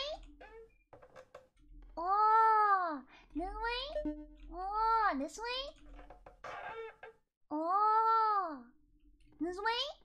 way? Oh, this way? Oh, this way? Oh, this way?